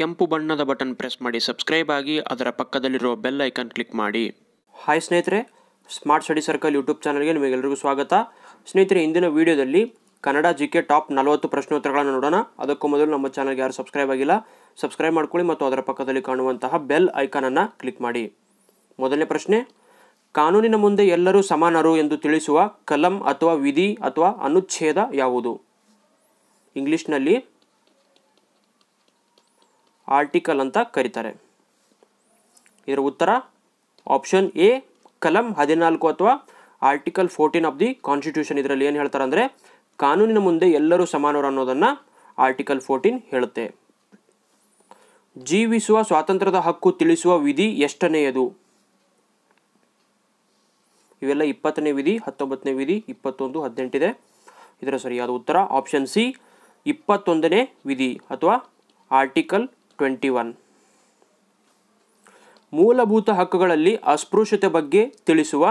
ಕೆಂಪು ಬಣ್ಣದ button press ಮಾಡಿ ಸಬ್ಸ್ಕ್ರೈಬ್ ಆಗಿ ಅದರ ಪಕ್ಕದಲ್ಲಿರೋ ಬೆಲ್ ಐಕನ್ ಕ್ಲಿಕ್ ಮಾಡಿ ಹಾಯ್ ಸ್ನೇಹಿತರೆ ಸ್ಮಾರ್ಟ್ ಸ್ಟಡಿ ಸರ್ಕಲ್ ಯೂಟ್ಯೂಬ್ ಚಾನಲ್ಗೆ ನಿಮಗೆಲ್ಲರಿಗೂ ಸ್ವಾಗತ ಸ್ನೇಹಿತರೆ ಇಂದಿನ ವಿಡಿಯೋದಲ್ಲಿ ಕನ್ನಡ ಜಿ ಕೆ ಟಾಪ್ ನಲವತ್ತು ಪ್ರಶ್ನೋತ್ತರಗಳನ್ನು ನೋಡೋಣ ಅದಕ್ಕೂ ಮೊದಲು ನಮ್ಮ ಚಾನಲ್ಗೆ ಯಾರು ಸಬ್ಸ್ಕ್ರೈಬ್ ಆಗಿಲ್ಲ ಸಬ್ಸ್ಕ್ರೈಬ್ ಮಾಡ್ಕೊಳ್ಳಿ ಮತ್ತು ಅದರ ಪಕ್ಕದಲ್ಲಿ ಕಾಣುವಂತಹ ಬೆಲ್ ಐಕಾನನ್ನು ಕ್ಲಿಕ್ ಮಾಡಿ ಮೊದಲನೇ ಪ್ರಶ್ನೆ ಕಾನೂನಿನ ಮುಂದೆ ಎಲ್ಲರೂ ಸಮಾನರು ಎಂದು ತಿಳಿಸುವ ಕಲಂ ಅಥವಾ ವಿಧಿ ಅಥವಾ ಅನುಚ್ಛೇದ ಯಾವುದು ಇಂಗ್ಲೀಷ್ನಲ್ಲಿ ಆರ್ಟಿಕಲ್ ಅಂತ ಕರೀತಾರೆ ಇದರ ಉತ್ತರ ಆಪ್ಷನ್ ಎ ಕಲಂ ಹದಿನಾಲ್ಕು ಅಥವಾ article fourteen of the constitution ಇದರಲ್ಲಿ ಏನು ಹೇಳ್ತಾರೆ ಅಂದರೆ ಕಾನೂನಿನ ಮುಂದೆ ಎಲ್ಲರೂ ಸಮಾನವರು ಅನ್ನೋದನ್ನು ಆರ್ಟಿಕಲ್ ಫೋರ್ಟೀನ್ ಹೇಳುತ್ತೆ ಜೀವಿಸುವ ಸ್ವಾತಂತ್ರ್ಯದ ಹಕ್ಕು ತಿಳಿಸುವ ವಿಧಿ ಎಷ್ಟನೆಯದು ಇವೆಲ್ಲ ಇಪ್ಪತ್ತನೇ ವಿಧಿ ಹತ್ತೊಂಬತ್ತನೇ ವಿಧಿ ಇಪ್ಪತ್ತೊಂದು ಹದಿನೆಂಟಿದೆ ಇದರ ಸರಿಯಾದ ಉತ್ತರ ಆಪ್ಷನ್ ಸಿ ಇಪ್ಪತ್ತೊಂದನೇ ವಿಧಿ ಅಥವಾ ಆರ್ಟಿಕಲ್ ಟ್ವೆಂಟಿ ಒನ್ ಮೂಲಭೂತ ಹಕ್ಕುಗಳಲ್ಲಿ ಅಸ್ಪೃಶ್ಯತೆ ಬಗ್ಗೆ ತಿಳಿಸುವ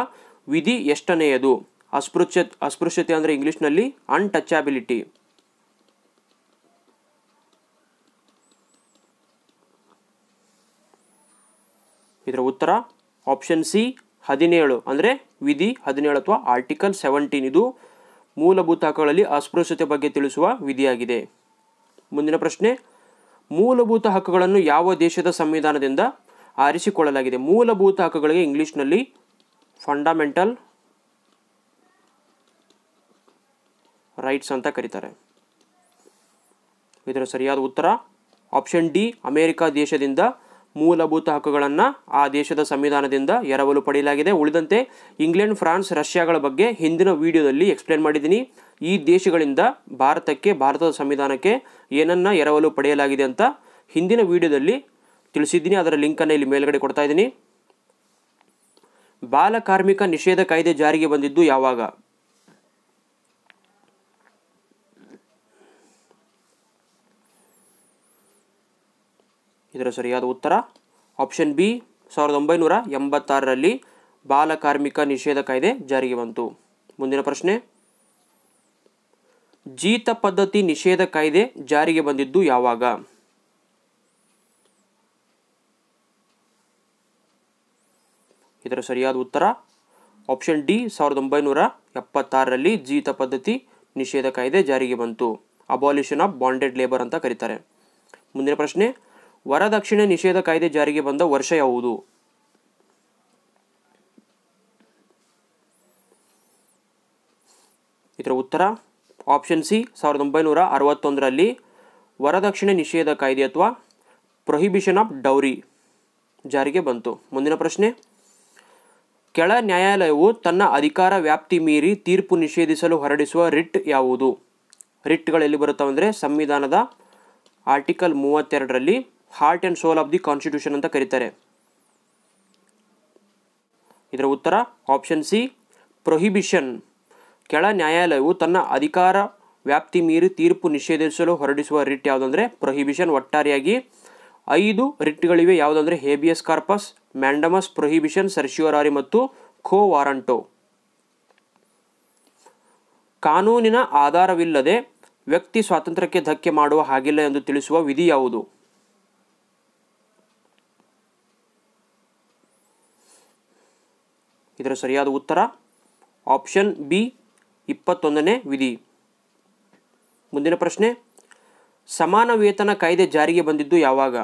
ವಿಧಿ ಎಷ್ಟನೆಯದು ಅಸ್ಪೃಶ್ಯ ಅಸ್ಪೃಶ್ಯತೆ ಅಂದರೆ ಇಂಗ್ಲೀಷ್ನಲ್ಲಿ ಅನ್ಟಚಬಿಲಿಟಿ ಇದರ ಉತ್ತರ ಆಪ್ಷನ್ ಸಿ ಹದಿನೇಳು ಅಂದರೆ ವಿಧಿ ಹದಿನೇಳು ಅಥವಾ ಆರ್ಟಿಕಲ್ ಸೆವೆಂಟೀನ್ ಇದು ಮೂಲಭೂತ ಹಕ್ಕುಗಳಲ್ಲಿ ಅಸ್ಪೃಶ್ಯತೆ ಬಗ್ಗೆ ತಿಳಿಸುವ ವಿಧಿಯಾಗಿದೆ ಮುಂದಿನ ಪ್ರಶ್ನೆ ಮೂಲಭೂತ ಹಕ್ಕುಗಳನ್ನು ಯಾವ ದೇಶದ ಸಂವಿಧಾನದಿಂದ ಆರಿಸಿಕೊಳ್ಳಲಾಗಿದೆ ಮೂಲಭೂತ ಹಕ್ಕುಗಳಿಗೆ ಇಂಗ್ಲಿಷ್ನಲ್ಲಿ ಫಂಡಮೆಂಟಲ್ ರೈಟ್ಸ್ ಅಂತ ಕರೀತಾರೆ ಇದರ ಸರಿಯಾದ ಉತ್ತರ ಆಪ್ಷನ್ ಡಿ ಅಮೇರಿಕಾ ದೇಶದಿಂದ ಮೂಲಭೂತ ಹಕ್ಕುಗಳನ್ನು ಆ ದೇಶದ ಸಂವಿಧಾನದಿಂದ ಎರವಲು ಪಡೆಯಲಾಗಿದೆ ಉಳಿದಂತೆ ಇಂಗ್ಲೆಂಡ್ ಫ್ರಾನ್ಸ್ ರಷ್ಯಾಗಳ ಬಗ್ಗೆ ಹಿಂದಿನ ವಿಡಿಯೋದಲ್ಲಿ ಎಕ್ಸ್ಪ್ಲೇನ್ ಮಾಡಿದ್ದೀನಿ ಈ ದೇಶಗಳಿಂದ ಭಾರತಕ್ಕೆ ಭಾರತದ ಸಂವಿಧಾನಕ್ಕೆ ಏನನ್ನ ಎರವಲು ಪಡೆಯಲಾಗಿದೆ ಅಂತ ಹಿಂದಿನ ವಿಡಿಯೋದಲ್ಲಿ ತಿಳಿಸಿದ್ದೀನಿ ಅದರ ಲಿಂಕನ್ನು ಇಲ್ಲಿ ಮೇಲ್ಗಡೆ ಕೊಡ್ತಾ ಇದ್ದೀನಿ ಬಾಲ ಕಾರ್ಮಿಕ ನಿಷೇಧ ಕಾಯ್ದೆ ಜಾರಿಗೆ ಬಂದಿದ್ದು ಯಾವಾಗ ಇದರ ಸರಿಯಾದ ಉತ್ತರ ಆಪ್ಷನ್ ಬಿ ಸಾವಿರದ ಒಂಬೈನೂರ ಎಂಬತ್ತಾರರಲ್ಲಿ ಬಾಲ ಕಾರ್ಮಿಕ ನಿಷೇಧ ಕಾಯ್ದೆ ಜಾರಿಗೆ ಬಂತು ಮುಂದಿನ ಪ್ರಶ್ನೆ ಜೀತ ಪದ್ಧತಿ ನಿಷೇಧ ಕಾಯ್ದೆ ಜಾರಿಗೆ ಬಂದಿದ್ದು ಯಾವಾಗ ಇದರ ಸರಿಯಾದ ಉತ್ತರ ಆಪ್ಷನ್ ಡಿ ಸಾವಿರದ ಒಂಬೈನೂರ ಎಪ್ಪತ್ತಾರರಲ್ಲಿ ಜೀತ ಪದ್ಧತಿ ನಿಷೇಧ ಕಾಯ್ದೆ ಜಾರಿಗೆ ಬಂತು ಅಬಾಲಿಷನ್ ಆಫ್ ಬಾಂಡೆಡ್ ಲೇಬರ್ ಅಂತ ಕರೀತಾರೆ ಮುಂದಿನ ಪ್ರಶ್ನೆ ವರದಕ್ಷಿಣೆ ನಿಷೇಧ ಕಾಯ್ದೆ ಜಾರಿಗೆ ಬಂದ ವರ್ಷ ಯಾವುದು ಇದರ ಉತ್ತರ ಆಪ್ಷನ್ ಸಿ ಸಾವಿರದ ಒಂಬೈನೂರ ಅರವತ್ತೊಂದರಲ್ಲಿ ವರದಕ್ಷಿಣೆ ನಿಷೇಧ ಕಾಯ್ದೆ ಅಥವಾ ಪ್ರೊಹಿಬಿಷನ್ ಆಫ್ ಡೌರಿ ಜಾರಿಗೆ ಬಂತು ಮುಂದಿನ ಪ್ರಶ್ನೆ ಕೆಳ ನ್ಯಾಯಾಲಯವು ತನ್ನ ಅಧಿಕಾರ ವ್ಯಾಪ್ತಿ ಮೀರಿ ತೀರ್ಪು ನಿಷೇಧಿಸಲು ಹೊರಡಿಸುವ ರಿಟ್ ಯಾವುದು ರಿಟ್ಗಳು ಬರುತ್ತವೆ ಅಂದರೆ ಸಂವಿಧಾನದ ಆರ್ಟಿಕಲ್ ಮೂವತ್ತೆರಡರಲ್ಲಿ heart and soul of the constitution ಅಂತ ಕರೀತಾರೆ ಇದರ ಉತ್ತರ ಆಪ್ಷನ್ ಸಿ ಪ್ರೊಹಿಬಿಷನ್ ಕೆಳ ನ್ಯಾಯಾಲಯವು ತನ್ನ ಅಧಿಕಾರ ವ್ಯಾಪ್ತಿ ಮೀರಿ ತೀರ್ಪು ನಿಷೇಧಿಸಲು ಹೊರಡಿಸುವ ರಿಟ್ ಯಾವುದಂದರೆ ಪ್ರೊಹಿಬಿಷನ್ ಒಟ್ಟಾರೆಯಾಗಿ ಐದು ರಿಟ್ಗಳಿವೆ ಯಾವುದಂದರೆ habeas corpus mandamus prohibition certiorari ಮತ್ತು ಖೋ ವಾರಂಟೋ ಕಾನೂನಿನ ಆಧಾರವಿಲ್ಲದೆ ವ್ಯಕ್ತಿ ಸ್ವಾತಂತ್ರ್ಯಕ್ಕೆ ಧಕ್ಕೆ ಮಾಡುವ ಹಾಗಿಲ್ಲ ಎಂದು ತಿಳಿಸುವ ವಿಧಿ ಯಾವುದು ಇದರ ಸರಿಯಾದ ಉತ್ತರ ಆಪ್ಷನ್ ಬಿ ಇಪ್ಪತ್ತೊಂದನೇ ವಿಧಿ ಮುಂದಿನ ಪ್ರಶ್ನೆ ಸಮಾನ ವೇತನ ಕಾಯ್ದೆ ಜಾರಿಗೆ ಬಂದಿದ್ದು ಯಾವಾಗ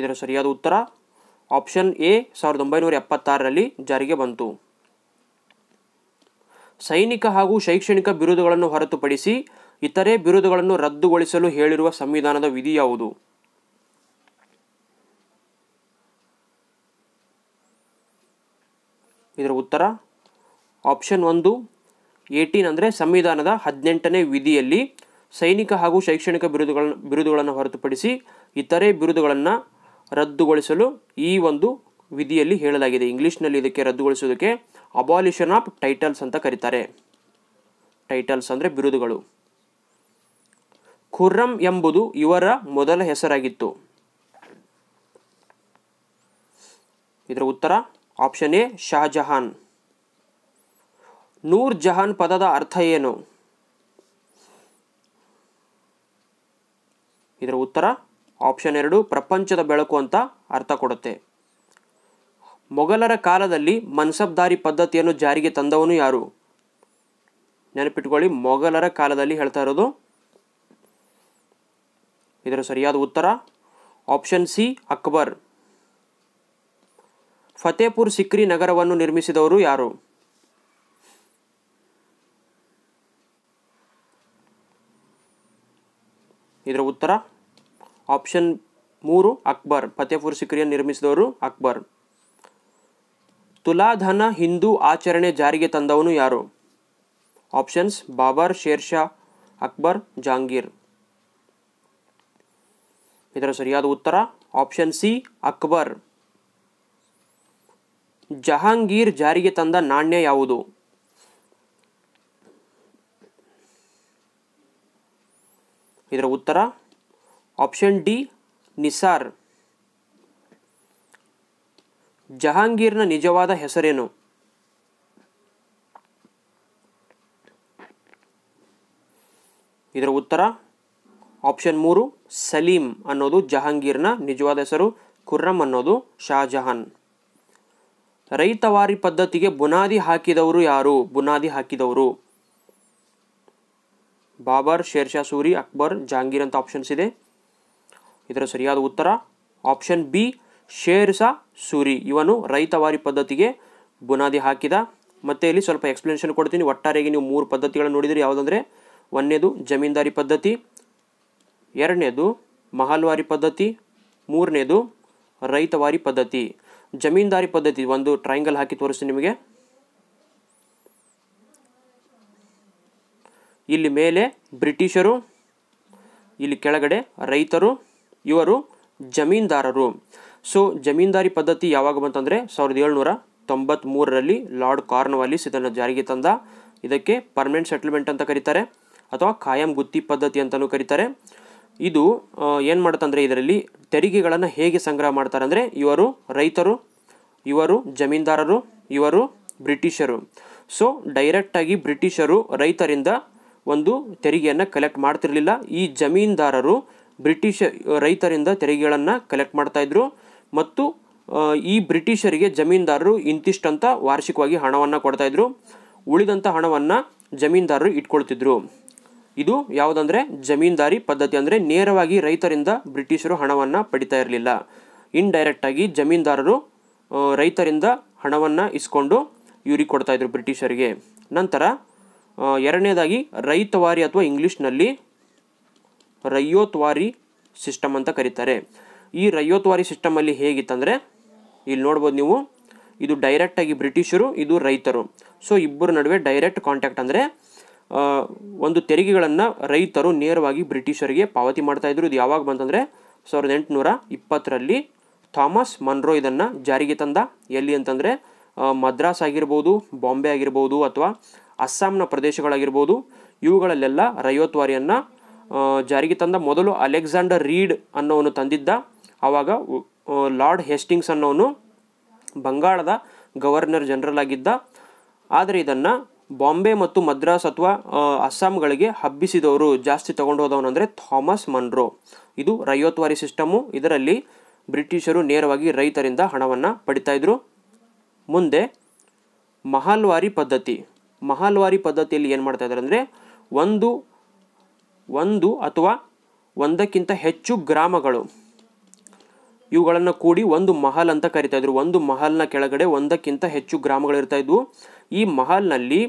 ಇದರ ಸರಿಯಾದ ಉತ್ತರ ಆಪ್ಷನ್ ಎ ಸಾವಿರದ ಒಂಬೈನೂರ ಎಪ್ಪತ್ತಾರರಲ್ಲಿ ಜಾರಿಗೆ ಬಂತು ಸೈನಿಕ ಹಾಗೂ ಶೈಕ್ಷಣಿಕ ಬಿರುದುಗಳನ್ನು ಹೊರತುಪಡಿಸಿ ಇತರೆ ಬಿರುದುಗಳನ್ನು ರದ್ದುಗೊಳಿಸಲು ಹೇಳಿರುವ ಸಂವಿಧಾನದ ವಿಧಿ ಯಾವುದು ಇದರ ಉತ್ತರ ಆಪ್ಷನ್ ಒಂದು ಏಯ್ಟೀನ್ ಅಂದರೆ ಸಂವಿಧಾನದ ಹದಿನೆಂಟನೇ ವಿಧಿಯಲ್ಲಿ ಸೈನಿಕ ಹಾಗೂ ಶೈಕ್ಷಣಿಕ ಬಿರುದುಗಳನ್ನು ಬಿರುದುಗಳನ್ನು ಹೊರತುಪಡಿಸಿ ಇತರೆ ಬಿರುದುಗಳನ್ನು ರದ್ದುಗೊಳಿಸಲು ಈ ಒಂದು ವಿಧಿಯಲ್ಲಿ ಹೇಳಲಾಗಿದೆ ಇಂಗ್ಲೀಷ್ನಲ್ಲಿ ಇದಕ್ಕೆ ರದ್ದುಗೊಳಿಸುವುದಕ್ಕೆ ಅಬಾಲಿಷನ್ ಆಫ್ ಟೈಟಲ್ಸ್ ಅಂತ ಕರೀತಾರೆ ಟೈಟಲ್ಸ್ ಅಂದರೆ ಬಿರುದುಗಳು ಖುರ್ರಂ ಎಂಬುದು ಇವರ ಮೊದಲ ಹೆಸರಾಗಿತ್ತು ಇದರ ಉತ್ತರ ಆಪ್ಷನ್ ಎ ಶಹಜಹಾನ್ ನೂರ್ ಜಹಾನ್ ಪದದ ಅರ್ಥ ಏನು ಇದರ ಉತ್ತರ ಆಪ್ಷನ್ ಎರಡು ಪ್ರಪಂಚದ ಬೆಳಕು ಅಂತ ಅರ್ಥ ಕೊಡುತ್ತೆ ಮೊಘಲರ ಕಾಲದಲ್ಲಿ ಮನ್ಸಬ್ದಾರಿ ಪದ್ಧತಿಯನ್ನು ಜಾರಿಗೆ ತಂದವನು ಯಾರು ನೆನಪಿಟ್ಕೊಳ್ಳಿ ಮೊಘಲರ ಕಾಲದಲ್ಲಿ ಹೇಳ್ತಾ ಇರೋದು ಇದರ ಸರಿಯಾದ ಉತ್ತರ ಆಪ್ಷನ್ ಸಿ ಅಕ್ಬರ್ ફતેપુર સિકરી નગરવનું નિર્મણ કરિસદવર યારુ ઇદ્ર ઉત્તર ઓપ્શન 3 અકબર ફતેપુર સિકરી નિર્મણ કરિસદવર અકબર તુલાધન હિન્દુ આચરણે જારી કે તંદવનું યારુ ઓપ્શન્સ બાબર શેરશા અકબર જહાંગીર ઇદ્ર સરિયાદ ઉત્તર ઓપ્શન સી અકબર ಜಹಾಂಗೀರ್ ಜಾರಿಗೆ ತಂದ ನಾಣ್ಯ ಯಾವುದು ಇದರ ಉತ್ತರ ಆಪ್ಷನ್ ಡಿ ನಿಸಾರ್ ಜಹಾಂಗೀರ್ನ ನಿಜವಾದ ಹೆಸರೇನು ಇದರ ಉತ್ತರ ಆಪ್ಷನ್ ಮೂರು ಸಲೀಂ ಅನ್ನೋದು ಜಹಾಂಗೀರ್ನ ನಿಜವಾದ ಹೆಸರು ಖುರ್ರಮ್ ಅನ್ನೋದು ಶಾಜಹಾನ್ ರೈತವಾರಿ ಪದ್ಧತಿಗೆ ಬುನಾದಿ ಹಾಕಿದವರು ಯಾರು ಬುನಾದಿ ಹಾಕಿದವರು ಬಾಬರ್ ಶೇರ್ಷಾ ಸೂರಿ ಅಕ್ಬರ್ ಜಹಾಂಗೀರ್ ಅಂತ ಆಪ್ಷನ್ಸ್ ಇದೆ ಇದರ ಸರಿಯಾದ ಉತ್ತರ ಆಪ್ಷನ್ ಬಿ ಶೇರ್ಷಾ ಸೂರಿ ಇವನು ರೈತವಾರಿ ಪದ್ಧತಿಗೆ ಬುನಾದಿ ಹಾಕಿದ ಮತ್ತೆ ಇಲ್ಲಿ ಸ್ವಲ್ಪ ಎಕ್ಸ್ಪ್ಲನೇಷನ್ ಕೊಡ್ತೀನಿ ಒಟ್ಟಾರೆಗೆ ನೀವು ಮೂರು ಪದ್ಧತಿಗಳನ್ನು ನೋಡಿದರೆ ಯಾವುದಂದರೆ ಒಂದನೇದು ಜಮೀನ್ದಾರಿ ಪದ್ಧತಿ ಎರಡನೇದು ಮಹಲ್ವಾರಿ ಪದ್ಧತಿ ಮೂರನೇದು ರೈತವಾರಿ ಪದ್ಧತಿ ಜಮೀನ್ದಾರಿ ಪದ್ಧತಿ ಒಂದು ಟ್ರಯಾಂಗಲ್ ಹಾಕಿ ತೋರಿಸ್ತೀನಿ ನಿಮಗೆ ಇಲ್ಲಿ ಮೇಲೆ ಬ್ರಿಟಿಷರು ಇಲ್ಲಿ ಕೆಳಗಡೆ ರೈತರು ಇವರು ಜಮೀನ್ದಾರರು ಸೊ ಜಮೀನ್ದಾರಿ ಪದ್ಧತಿ ಯಾವಾಗ ಬಂತಂದರೆ ಸಾವಿರದ ಏಳ್ನೂರ ಮೂರರಲ್ಲಿ ಲಾರ್ಡ್ ಕಾರ್ನ್ವಾಲಿಸ್ ಇದನ್ನು ಜಾರಿಗೆ ತಂದ ಇದಕ್ಕೆ ಪರ್ಮನೆಂಟ್ ಸೆಟಲ್ಮೆಂಟ್ ಅಂತ ಕರೀತಾರೆ ಅಥವಾ ಕಾಯಂ ಗುತ್ತಿ ಪದ್ಧತಿ ಅಂತಲೂ ಕರೀತಾರೆ ಇದು ಏನು ಮಾಡುತ್ತಂದರೆ ಇದರಲ್ಲಿ ತೆರಿಗೆಗಳನ್ನು ಹೇಗೆ ಸಂಗ್ರಹ ಮಾಡ್ತಾರೆ ಅಂದರೆ ಇವರು ರೈತರು ಇವರು ಜಮೀನ್ದಾರರು ಇವರು ಬ್ರಿಟಿಷರು ಸೊ ಡೈರೆಕ್ಟಾಗಿ ಬ್ರಿಟಿಷರು ರೈತರಿಂದ ಒಂದು ತೆರಿಗೆಯನ್ನು ಕಲೆಕ್ಟ್ ಮಾಡ್ತಿರಲಿಲ್ಲ ಈ ಜಮೀನ್ದಾರರು ಬ್ರಿಟಿಷ ರೈತರಿಂದ ತೆರಿಗೆಗಳನ್ನು ಕಲೆಕ್ಟ್ ಮಾಡ್ತಾಯಿದ್ರು ಮತ್ತು ಈ ಬ್ರಿಟಿಷರಿಗೆ ಜಮೀನ್ದಾರರು ಇಂತಿಷ್ಟಂತ ವಾರ್ಷಿಕವಾಗಿ ಹಣವನ್ನು ಕೊಡ್ತಾಯಿದ್ರು ಉಳಿದಂಥ ಹಣವನ್ನು ಜಮೀನ್ದಾರರು ಇಟ್ಕೊಳ್ತಿದ್ರು ಇದು ಯಾವುದಂದ್ರೆ ಜಮೀನ್ದಾರಿ ಪದ್ಧತಿ ಅಂದರೆ ನೇರವಾಗಿ ರೈತರಿಂದ ಬ್ರಿಟಿಷರು ಹಣವನ್ನು ಪಡಿತಾ ಇರಲಿಲ್ಲ ಆಗಿ ಜಮೀನ್ದಾರರು ರೈತರಿಂದ ಹಣವನ್ನು ಇಸ್ಕೊಂಡು ಇವ್ರಿಗೆ ಕೊಡ್ತಾಯಿದ್ರು ಬ್ರಿಟಿಷರಿಗೆ ನಂತರ ಎರಡನೇದಾಗಿ ರೈತವಾರಿ ಅಥವಾ ಇಂಗ್ಲೀಷ್ನಲ್ಲಿ ರಯ್ಯೋತ್ವಾರಿ ಸಿಸ್ಟಮ್ ಅಂತ ಕರೀತಾರೆ ಈ ರಯ್ಯೋತ್ವಾರಿ ಸಿಸ್ಟಮಲ್ಲಿ ಹೇಗಿತ್ತಂದರೆ ಇಲ್ಲಿ ನೋಡ್ಬೋದು ನೀವು ಇದು ಡೈರೆಕ್ಟಾಗಿ ಬ್ರಿಟಿಷರು ಇದು ರೈತರು ಸೊ ಇಬ್ಬರ ನಡುವೆ ಡೈರೆಕ್ಟ್ ಕಾಂಟ್ಯಾಕ್ಟ್ ಅಂದರೆ ಒಂದು ತೆರಿಗೆಗಳನ್ನು ರೈತರು ನೇರವಾಗಿ ಬ್ರಿಟಿಷರಿಗೆ ಪಾವತಿ ಮಾಡ್ತಾಯಿದ್ರು ಇದು ಯಾವಾಗ ಬಂತಂದರೆ ಸಾವಿರದ ಎಂಟುನೂರ ಇಪ್ಪತ್ತರಲ್ಲಿ ಥಾಮಸ್ ಮನ್ರೋ ಇದನ್ನು ಜಾರಿಗೆ ತಂದ ಎಲ್ಲಿ ಅಂತಂದರೆ ಮದ್ರಾಸ್ ಆಗಿರ್ಬೋದು ಬಾಂಬೆ ಆಗಿರ್ಬೋದು ಅಥವಾ ಅಸ್ಸಾಂನ ಪ್ರದೇಶಗಳಾಗಿರ್ಬೋದು ಇವುಗಳಲ್ಲೆಲ್ಲ ರಯೋತ್ವಾರಿಯನ್ನು ಜಾರಿಗೆ ತಂದ ಮೊದಲು ಅಲೆಕ್ಸಾಂಡರ್ ರೀಡ್ ಅನ್ನೋನು ತಂದಿದ್ದ ಆವಾಗ ಲಾರ್ಡ್ ಹೆಸ್ಟಿಂಗ್ಸ್ ಅನ್ನೋನು ಬಂಗಾಳದ ಗವರ್ನರ್ ಜನರಲ್ ಆಗಿದ್ದ ಆದರೆ ಇದನ್ನು ಬಾಂಬೆ ಮತ್ತು ಮದ್ರಾಸ್ ಅಥವಾ ಅಸ್ಸಾಂಗಳಿಗೆ ಹಬ್ಬಿಸಿದವರು ಜಾಸ್ತಿ ತಗೊಂಡು ಅಂದರೆ ಥಾಮಸ್ ಮನ್ರೋ ಇದು ರೈಯೋತ್ವಾರಿ ಸಿಸ್ಟಮು ಇದರಲ್ಲಿ ಬ್ರಿಟಿಷರು ನೇರವಾಗಿ ರೈತರಿಂದ ಹಣವನ್ನು ಪಡಿತಾಯಿದ್ರು ಮುಂದೆ ಮಹಾಲ್ವಾರಿ ಪದ್ಧತಿ ಮಹಾಲ್ವಾರಿ ಪದ್ಧತಿಯಲ್ಲಿ ಏನು ಮಾಡ್ತಾ ಇದ್ದಾರೆ ಅಂದರೆ ಒಂದು ಒಂದು ಅಥವಾ ಒಂದಕ್ಕಿಂತ ಹೆಚ್ಚು ಗ್ರಾಮಗಳು ಇವುಗಳನ್ನು ಕೂಡಿ ಒಂದು ಮಹಲ್ ಅಂತ ಕರಿತಾ ಇದ್ರು ಒಂದು ಮಹಲ್ನ ಕೆಳಗಡೆ ಒಂದಕ್ಕಿಂತ ಹೆಚ್ಚು ಗ್ರಾಮಗಳಿರ್ತಾ ಇದ್ವು ಈ ಮಹಲ್ನಲ್ಲಿ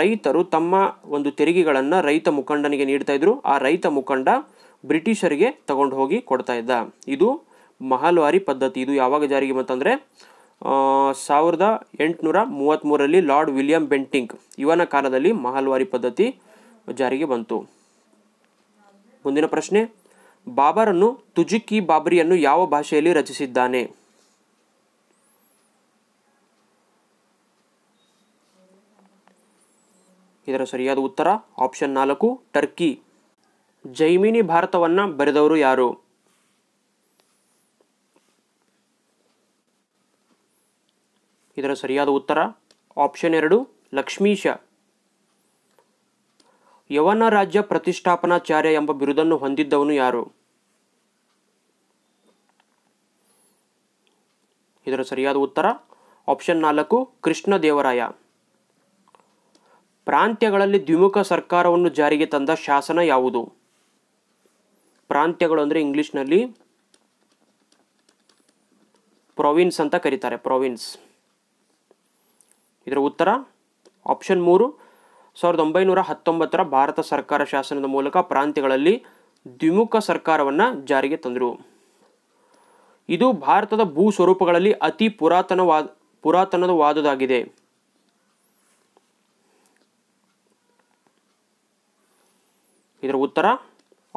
ರೈತರು ತಮ್ಮ ಒಂದು ತೆರಿಗೆಗಳನ್ನು ರೈತ ಮುಖಂಡನಿಗೆ ನೀಡ್ತಾ ಇದ್ರು ಆ ರೈತ ಮುಖಂಡ ಬ್ರಿಟಿಷರಿಗೆ ತಗೊಂಡು ಹೋಗಿ ಕೊಡ್ತಾ ಇದ್ದ ಇದು ಮಹಲ್ವಾರಿ ಪದ್ಧತಿ ಇದು ಯಾವಾಗ ಜಾರಿಗೆ ಬಂತಂದರೆ ಸಾವಿರದ ಎಂಟುನೂರ ಮೂವತ್ತ್ಮೂರಲ್ಲಿ ಲಾರ್ಡ್ ವಿಲಿಯಂ ಬೆಂಟಿಂಗ್ ಇವನ ಕಾಲದಲ್ಲಿ ಮಹಲ್ವಾರಿ ಪದ್ಧತಿ ಜಾರಿಗೆ ಬಂತು ಮುಂದಿನ ಪ್ರಶ್ನೆ ಬಾಬರನ್ನು ತುಜುಕಿ ಬಾಬರಿಯನ್ನು ಯಾವ ಭಾಷೆಯಲ್ಲಿ ರಚಿಸಿದ್ದಾನೆ ಇದರ ಸರಿಯಾದ ಉತ್ತರ ಆಪ್ಷನ್ ನಾಲ್ಕು ಟರ್ಕಿ ಜೈಮಿನಿ ಭಾರತವನ್ನು ಬರೆದವರು ಯಾರು ಇದರ ಸರಿಯಾದ ಉತ್ತರ ಆಪ್ಷನ್ ಎರಡು ಲಕ್ಷ್ಮೀಶ ಯವನ ರಾಜ್ಯ ಪ್ರತಿಷ್ಠಾಪನಾಚಾರ್ಯ ಎಂಬ ಬಿರುದನ್ನು ಹೊಂದಿದ್ದವನು ಯಾರು ಇದರ ಸರಿಯಾದ ಉತ್ತರ ಆಪ್ಷನ್ ನಾಲ್ಕು ಕೃಷ್ಣ ದೇವರಾಯ ಪ್ರಾಂತ್ಯಗಳಲ್ಲಿ ದ್ವಿಮುಖ ಸರ್ಕಾರವನ್ನು ಜಾರಿಗೆ ತಂದ ಶಾಸನ ಯಾವುದು ಪ್ರಾಂತ್ಯಗಳು ಅಂದರೆ ಇಂಗ್ಲೀಷ್ನಲ್ಲಿ ಪ್ರೊವಿನ್ಸ್ ಅಂತ ಕರೀತಾರೆ ಪ್ರೊವಿನ್ಸ್ ಇದರ ಉತ್ತರ ಆಪ್ಷನ್ ಮೂರು ಸಾವಿರದ ಒಂಬೈನೂರ ಹತ್ತೊಂಬತ್ತರ ಭಾರತ ಸರ್ಕಾರ ಶಾಸನದ ಮೂಲಕ ಪ್ರಾಂತ್ಯಗಳಲ್ಲಿ ದ್ವಿಮುಖ ಸರ್ಕಾರವನ್ನು ಜಾರಿಗೆ ತಂದರು ಇದು ಭಾರತದ ಭೂ ಸ್ವರೂಪಗಳಲ್ಲಿ ಅತಿ ಪುರಾತನವಾದ ಪುರಾತನದವಾದುದಾಗಿದೆ ಇದರ ಉತ್ತರ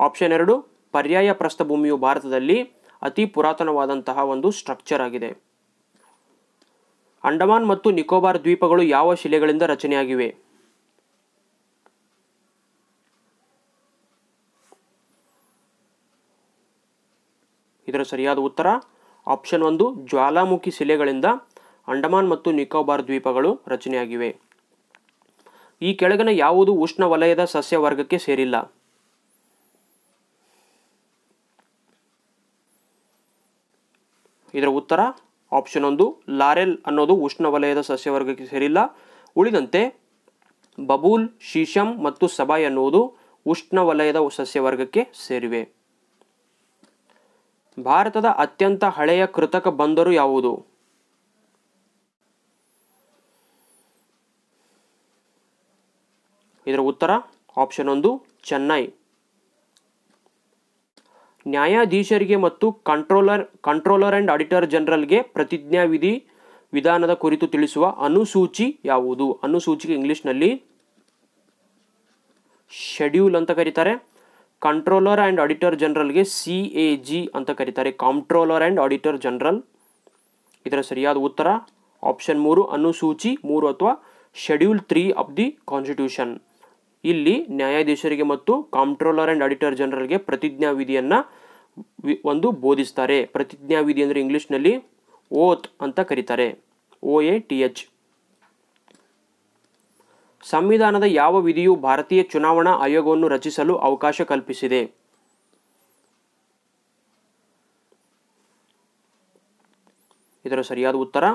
ಆಪ್ಷನ್ ಎರಡು ಪರ್ಯಾಯ ಪ್ರಸ್ಥಭೂಮಿಯು ಭಾರತದಲ್ಲಿ ಅತಿ ಪುರಾತನವಾದಂತಹ ಒಂದು ಸ್ಟ್ರಕ್ಚರ್ ಆಗಿದೆ ಅಂಡಮಾನ್ ಮತ್ತು ನಿಕೋಬಾರ್ ದ್ವೀಪಗಳು ಯಾವ ಶಿಲೆಗಳಿಂದ ರಚನೆಯಾಗಿವೆ ಇದರ ಸರಿಯಾದ ಉತ್ತರ ಆಪ್ಷನ್ ಒಂದು ಜ್ವಾಲಾಮುಖಿ ಶಿಲೆಗಳಿಂದ ಅಂಡಮಾನ್ ಮತ್ತು ನಿಕೋಬಾರ್ ದ್ವೀಪಗಳು ರಚನೆಯಾಗಿವೆ ಈ ಕೆಳಗಿನ ಯಾವುದು ಉಷ್ಣವಲಯದ ಸಸ್ಯವರ್ಗಕ್ಕೆ ಸೇರಿಲ್ಲ ಇದರ ಉತ್ತರ ಆಪ್ಷನ್ ಒಂದು ಲಾರೆಲ್ ಅನ್ನೋದು ಉಷ್ಣವಲಯದ ಸಸ್ಯವರ್ಗಕ್ಕೆ ಸೇರಿಲ್ಲ ಉಳಿದಂತೆ ಬಬೂಲ್ ಶೀಶಂ ಮತ್ತು ಸಬಾಯ್ ಅನ್ನುವುದು ಉಷ್ಣವಲಯದ ಸಸ್ಯವರ್ಗಕ್ಕೆ ಸೇರಿವೆ ಭಾರತದ ಅತ್ಯಂತ ಹಳೆಯ ಕೃತಕ ಬಂದರು ಯಾವುದು ಇದರ ಉತ್ತರ ಆಪ್ಷನ್ ಒಂದು ಚೆನ್ನೈ ನ್ಯಾಯಾಧೀಶರಿಗೆ ಮತ್ತು ಕಂಟ್ರೋಲರ್ ಕಂಟ್ರೋಲರ್ ಆ್ಯಂಡ್ ಆಡಿಟರ್ ಜನರಲ್ಗೆ ಪ್ರತಿಜ್ಞಾವಿಧಿ ವಿಧಾನದ ಕುರಿತು ತಿಳಿಸುವ ಅನುಸೂಚಿ ಯಾವುದು ಅನುಸೂಚಿಗೆ ಇಂಗ್ಲೀಷ್ನಲ್ಲಿ ಶೆಡ್ಯೂಲ್ ಅಂತ ಕರೀತಾರೆ ಕಂಟ್ರೋಲರ್ ಆ್ಯಂಡ್ ಆಡಿಟರ್ ಜನರಲ್ಗೆ ಸಿ ಎ ಜಿ ಅಂತ ಕರೀತಾರೆ ಕಂಟ್ರೋಲರ್ ಆ್ಯಂಡ್ ಆಡಿಟರ್ ಜನರಲ್ ಇದರ ಸರಿಯಾದ ಉತ್ತರ ಆಪ್ಷನ್ ಮೂರು ಅನುಸೂಚಿ ಮೂರು ಅಥವಾ schedule three of the constitution ಇಲ್ಲಿ ನ್ಯಾಯಾಧೀಶರಿಗೆ ಮತ್ತು ಕಾಂಪ್ಟ್ರೋಲರ್ ಆ್ಯಂಡ್ ಆಡಿಟರ್ ಜನರಲ್ಗೆ ಪ್ರತಿಜ್ಞಾವಿಧಿಯನ್ನು ಒಂದು ಬೋಧಿಸ್ತಾರೆ ಪ್ರತಿಜ್ಞಾವಿಧಿ ಅಂದರೆ ಇಂಗ್ಲೀಷ್ನಲ್ಲಿ ಓತ್ ಅಂತ ಕರೀತಾರೆ ಓ ಎ ಟಿ ಎಚ್ ಸಂವಿಧಾನದ ಯಾವ ವಿಧಿಯು ಭಾರತೀಯ ಚುನಾವಣಾ ಆಯೋಗವನ್ನು ರಚಿಸಲು ಅವಕಾಶ ಕಲ್ಪಿಸಿದೆ ಇದರ ಸರಿಯಾದ ಉತ್ತರ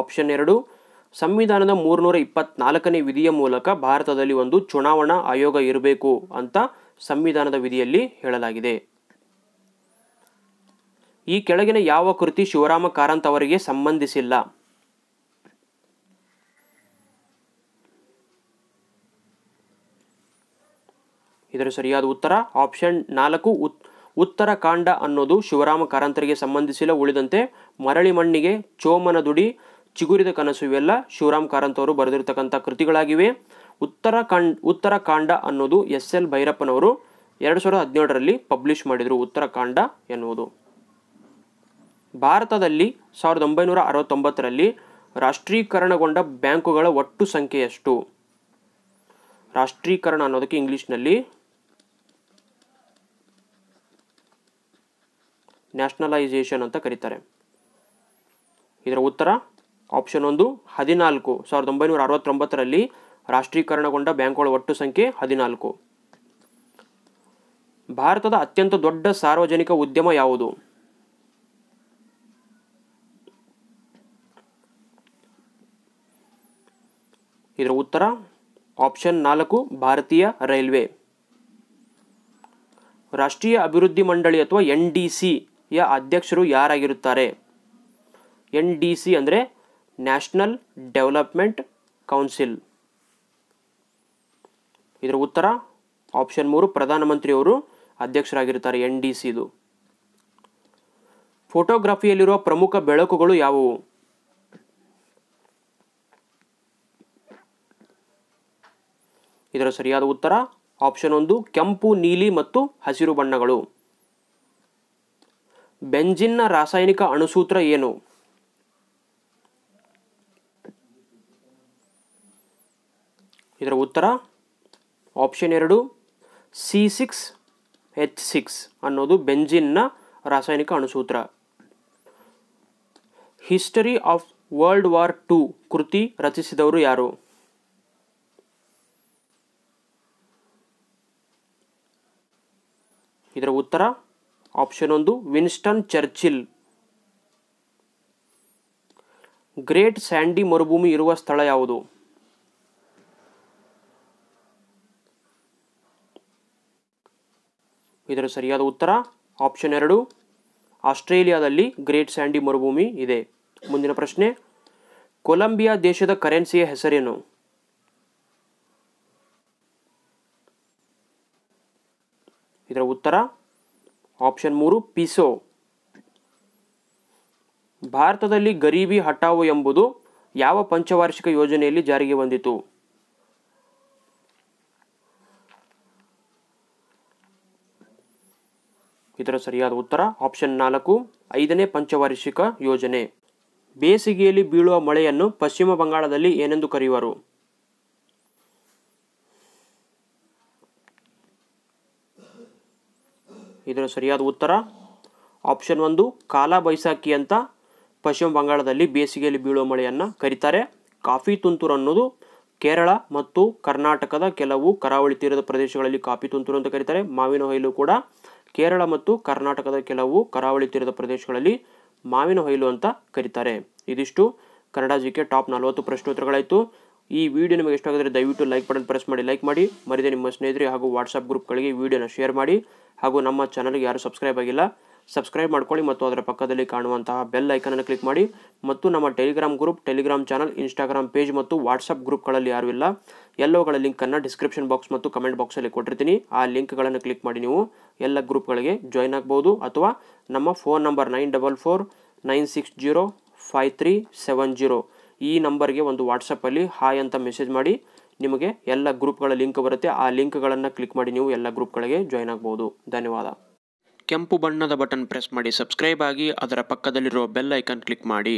ಆಪ್ಷನ್ ಎರಡು ಸಂವಿಧಾನದ ಮೂರುನೂರ ಇಪ್ಪತ್ನಾಲ್ಕನೇ ವಿಧಿಯ ಮೂಲಕ ಭಾರತದಲ್ಲಿ ಒಂದು ಚುನಾವಣಾ ಆಯೋಗ ಇರಬೇಕು ಅಂತ ಸಂವಿಧಾನದ ವಿಧಿಯಲ್ಲಿ ಹೇಳಲಾಗಿದೆ ಈ ಕೆಳಗಿನ ಯಾವ ಕೃತಿ ಶಿವರಾಮ ಕಾರಂತ್ ಅವರಿಗೆ ಸಂಬಂಧಿಸಿಲ್ಲ ಇದರ ಸರಿಯಾದ ಉತ್ತರ ಆಪ್ಷನ್ ನಾಲ್ಕು ಉತ್ ಉತ್ತರ ಕಾಂಡ ಅನ್ನೋದು ಶಿವರಾಮ ಕಾರಂತರಿಗೆ ಸಂಬಂಧಿಸಿಲ್ಲ ಉಳಿದಂತೆ ಮರಳಿ ಮಣ್ಣಿಗೆ ಚೋಮನ ದುಡಿ ಚಿಗುರಿದ ಕನಸು ಇವೆಲ್ಲ ಶಿವರಾಮ್ ಕಾರಂತ್ ಅವರು ಬರೆದಿರತಕ್ಕಂಥ ಕೃತಿಗಳಾಗಿವೆ ಉತ್ತರಾಖಂಡ್ ಕಾಂಡ ಅನ್ನೋದು ಎಸ್ ಎಲ್ ಭೈರಪ್ಪನವರು ಎರಡು ಸಾವಿರದ ಹದಿನೇಳರಲ್ಲಿ ಪಬ್ಲಿಷ್ ಮಾಡಿದರು ಉತ್ತರಾಖಂಡ ಎನ್ನುವುದು ಭಾರತದಲ್ಲಿ ಸಾವಿರದ ಒಂಬೈನೂರ ಅರವತ್ತೊಂಬತ್ತರಲ್ಲಿ ರಾಷ್ಟ್ರೀಕರಣಗೊಂಡ ಬ್ಯಾಂಕುಗಳ ಒಟ್ಟು ಸಂಖ್ಯೆ ಎಷ್ಟು ರಾಷ್ಟ್ರೀಕರಣ ಅನ್ನೋದಕ್ಕೆ ಇಂಗ್ಲೀಷ್ನಲ್ಲಿ ನ್ಯಾಷನಲೈಸೇಷನ್ ಅಂತ ಕರೀತಾರೆ ಇದರ ಉತ್ತರ ಆಪ್ಷನ್ ಒಂದು ಹದಿನಾಲ್ಕು ಸಾವಿರದ ಒಂಬೈನೂರ ಅರವತ್ತೊಂಬತ್ತರಲ್ಲಿ ರಾಷ್ಟ್ರೀಕರಣಗೊಂಡ ಬ್ಯಾಂಕ್ಗಳ ಒಟ್ಟು ಸಂಖ್ಯೆ ಹದಿನಾಲ್ಕು ಭಾರತದ ಅತ್ಯಂತ ದೊಡ್ಡ ಸಾರ್ವಜನಿಕ ಉದ್ಯಮ ಯಾವುದು ಇದರ ಉತ್ತರ ಆಪ್ಷನ್ ನಾಲ್ಕು ಭಾರತೀಯ ರೈಲ್ವೆ ರಾಷ್ಟ್ರೀಯ ಅಭಿವೃದ್ಧಿ ಮಂಡಳಿ ಅಥವಾ ಎನ್ ಡಿ ಸಿಯ ಅಧ್ಯಕ್ಷರು ಯಾರಾಗಿರುತ್ತಾರೆ ಎನ್ ಡಿ ಸಿ ಅಂದರೆ ನ್ಯಾಷನಲ್ ಡೆವಲಪ್ಮೆಂಟ್ ಕೌನ್ಸಿಲ್ ಇದರ ಉತ್ತರ ಆಪ್ಷನ್ ಮೂರು ಪ್ರಧಾನಮಂತ್ರಿಯವರು ಅಧ್ಯಕ್ಷರಾಗಿರ್ತಾರೆ ಎನ್ ಡಿ ಸಿದು ಫೋಟೋಗ್ರಫಿಯಲ್ಲಿರುವ ಪ್ರಮುಖ ಬೆಳಕುಗಳು ಯಾವುವು ಇದರ ಸರಿಯಾದ ಉತ್ತರ ಆಪ್ಷನ್ ಒಂದು ಕೆಂಪು ನೀಲಿ ಮತ್ತು ಹಸಿರು ಬಣ್ಣಗಳು ಬೆಂಜಿನ್ನ ರಾಸಾಯನಿಕ ಅಣುಸೂತ್ರ ಏನು ಇದರ ಉತ್ತರ ಆಪ್ಷನ್ ಎರಡು ಸಿ ಸಿಕ್ಸ್ ಎಚ್ ಸಿಕ್ಸ್ ಅನ್ನೋದು ಬೆಂಜಿನ್ನ ರಾಸಾಯನಿಕ ಅಣುಸೂತ್ರ history of world war two ಕೃತಿ ರಚಿಸಿದವರು ಯಾರು ಇದರ ಉತ್ತರ ಆಪ್ಷನ್ ಒಂದು ವಿನ್ಸ್ಟನ್ ಚರ್ಚಿಲ್ ಗ್ರೇಟ್ ಸ್ಯಾಂಡಿ ಮರುಭೂಮಿ ಇರುವ ಸ್ಥಳ ಯಾವುದು ಇದರ ಸರಿಯಾದ ಉತ್ತರ ಆಪ್ಷನ್ ಎರಡು ಆಸ್ಟ್ರೇಲಿಯಾದಲ್ಲಿ ಗ್ರೇಟ್ ಸ್ಯಾಂಡಿ ಮರುಭೂಮಿ ಇದೆ ಮುಂದಿನ ಪ್ರಶ್ನೆ ಕೊಲಂಬಿಯಾ ದೇಶದ ಕರೆನ್ಸಿಯ ಹೆಸರೇನು ಇದರ ಉತ್ತರ ಆಪ್ಷನ್ ಮೂರು ಪಿಸೋ ಭಾರತದಲ್ಲಿ ಗರೀಬಿ ಹಟಾವು ಎಂಬುದು ಯಾವ ಪಂಚವಾರ್ಷಿಕ ಯೋಜನೆಯಲ್ಲಿ ಜಾರಿಗೆ ಬಂದಿತು ಇದರ ಸರಿಯಾದ ಉತ್ತರ ಆಪ್ಷನ್ ನಾಲ್ಕು ಐದನೇ ಪಂಚವಾರ್ಷಿಕ ಯೋಜನೆ ಬೇಸಿಗೆಯಲ್ಲಿ ಬೀಳುವ ಮಳೆಯನ್ನು ಪಶ್ಚಿಮ ಬಂಗಾಳದಲ್ಲಿ ಏನೆಂದು ಕರೆಯುವರು ಇದರ ಸರಿಯಾದ ಉತ್ತರ ಆಪ್ಷನ್ ಒಂದು ಕಾಲ ಬೈಸಾಖಿ ಅಂತ ಪಶ್ಚಿಮ ಬಂಗಾಳದಲ್ಲಿ ಬೇಸಿಗೆಯಲ್ಲಿ ಬೀಳುವ ಮಳೆಯನ್ನು ಕರೀತಾರೆ ಕಾಫಿ ತುಂತುರು ಅನ್ನೋದು ಕೇರಳ ಮತ್ತು ಕರ್ನಾಟಕದ ಕೆಲವು ಕರಾವಳಿ ತೀರದ ಪ್ರದೇಶಗಳಲ್ಲಿ ಕಾಫಿ ತುಂತುರು ಅಂತ ಕರೀತಾರೆ ಮಾವಿನ ಹೊಯ್ಲು ಕೂಡ ಕೇರಳ ಮತ್ತು ಕರ್ನಾಟಕದ ಕೆಲವು ಕರಾವಳಿ ತೀರದ ಪ್ರದೇಶಗಳಲ್ಲಿ ಮಾವಿನ ಹೊಯ್ಲು ಅಂತ ಕರೀತಾರೆ ಇದಿಷ್ಟು ಕನ್ನಡ ಜಿ ಕೆ ಟಾಪ್ ನಲವತ್ತು ಪ್ರಶ್ನೋತ್ತರಗಳಾಯಿತು ಈ ವಿಡಿಯೋ ನಿಮಗೆ ಇಷ್ಟ ಆಗಿದ್ರೆ ದಯವಿಟ್ಟು ಲೈಕ್ ಬಟನ್ ಪ್ರೆಸ್ ಮಾಡಿ ಲೈಕ್ ಮಾಡಿ ಮರಿದೆ ನಿಮ್ಮ ಸ್ನೇಹಿತರಿಗೆ ಹಾಗೂ ವಾಟ್ಸಪ್ ಗ್ರೂಪ್ಗಳಿಗೆ ವಿಡಿಯೋನ ಶೇರ್ ಮಾಡಿ ಹಾಗೂ ನಮ್ಮ ಚಾನಲ್ಗೆ ಯಾರು ಸಬ್ಸ್ಕ್ರೈಬ್ ಆಗಿಲ್ಲ ಸಬ್ಸ್ಕ್ರೈಬ್ ಮಾಡ್ಕೊಳ್ಳಿ ಮತ್ತು ಅದರ ಪಕ್ಕದಲ್ಲಿ ಕಾಣುವಂತಹ ಬೆಲ್ ಐಕನನ್ನು ಕ್ಲಿಕ್ ಮಾಡಿ ಮತ್ತು ನಮ್ಮ Telegram group Telegram channel Instagram page ಮತ್ತು ವಾಟ್ಸಪ್ ಗ್ರೂಪ್ಗಳಲ್ಲಿ ಯಾರು ಇಲ್ಲ ಎಲ್ಲವುಗಳ ಲಿಂಕನ್ನು ಡಿಸ್ಕ್ರಿಪ್ಷನ್ ಬಾಕ್ಸ್ ಮತ್ತು ಕಮೆಂಟ್ ಬಾಕ್ಸಲ್ಲಿ ಕೊಟ್ಟಿರ್ತೀನಿ ಆ ಲಿಂಕ್ಗಳನ್ನು ಕ್ಲಿಕ್ ಮಾಡಿ ನೀವು ಎಲ್ಲ ಗ್ರೂಪ್ಗಳಿಗೆ ಜಾಯ್ನ್ ಆಗ್ಬೋದು ಅಥವಾ ನಮ್ಮ phone number nine double four nine six zero five three seven zero ಈ ನಂಬರ್ಗೆ ಒಂದು ವಾಟ್ಸಪ್ಪಲ್ಲಿ ಹಾಯ್ ಅಂತ ಮೆಸೇಜ್ ಮಾಡಿ ನಿಮಗೆ ಎಲ್ಲ ಗ್ರೂಪ್ಗಳ ಲಿಂಕ್ ಬರುತ್ತೆ ಆ ಲಿಂಕ್ಗಳನ್ನು ಕ್ಲಿಕ್ ಮಾಡಿ ನೀವು ಎಲ್ಲ ಗ್ರೂಪ್ಗಳಿಗೆ ಜಾಯ್ನ್ ಆಗ್ಬೋದು ಧನ್ಯವಾದ ಕೆಂಪು ಬಣ್ಣದ ಬಟನ್ ಪ್ರೆಸ್ ಮಾಡಿ ಸಬ್ಸ್ಕ್ರೈಬ್ ಆಗಿ ಅದರ ಪಕ್ಕದಲ್ಲಿರುವ ಬೆಲ್ ಐಕನ್ ಕ್ಲಿಕ್ ಮಾಡಿ